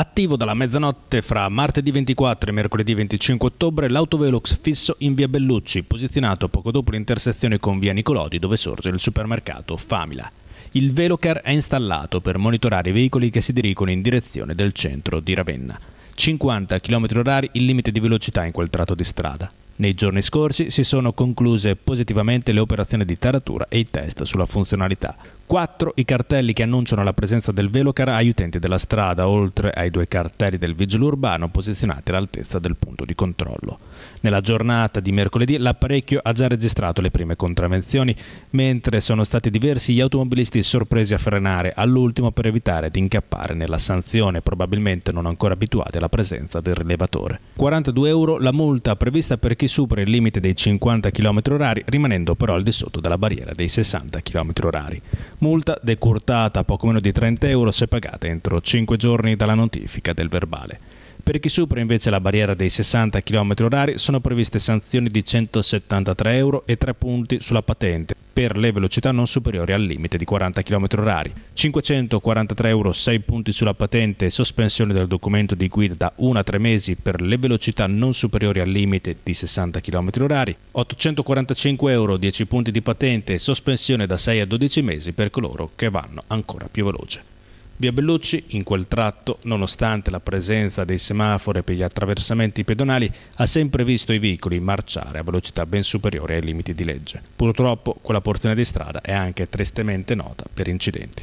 Attivo dalla mezzanotte fra martedì 24 e mercoledì 25 ottobre l'autovelox fisso in via Bellucci, posizionato poco dopo l'intersezione con via Nicolodi dove sorge il supermercato Famila. Il Velocar è installato per monitorare i veicoli che si dirigono in direzione del centro di Ravenna. 50 km/h il limite di velocità in quel tratto di strada. Nei giorni scorsi si sono concluse positivamente le operazioni di taratura e i test sulla funzionalità. 4. I cartelli che annunciano la presenza del velocar agli utenti della strada, oltre ai due cartelli del vigile urbano posizionati all'altezza del punto di controllo. Nella giornata di mercoledì l'apparecchio ha già registrato le prime contravenzioni, mentre sono stati diversi gli automobilisti sorpresi a frenare all'ultimo per evitare di incappare nella sanzione, probabilmente non ancora abituati alla presenza del rilevatore. 42 euro la multa prevista per chi supera il limite dei 50 km h rimanendo però al di sotto della barriera dei 60 km h multa decurtata a poco meno di 30 euro se pagata entro 5 giorni dalla notifica del verbale. Per chi supera invece la barriera dei 60 km h sono previste sanzioni di 173 euro e 3 punti sulla patente, per le velocità non superiori al limite di 40 km/h. 543 euro, 6 punti sulla patente, sospensione del documento di guida da 1 a 3 mesi per le velocità non superiori al limite di 60 km/h. 845 euro, 10 punti di patente, sospensione da 6 a 12 mesi per coloro che vanno ancora più veloce. Via Bellucci, in quel tratto, nonostante la presenza dei semafori per gli attraversamenti pedonali, ha sempre visto i veicoli marciare a velocità ben superiori ai limiti di legge. Purtroppo quella porzione di strada è anche tristemente nota per incidenti.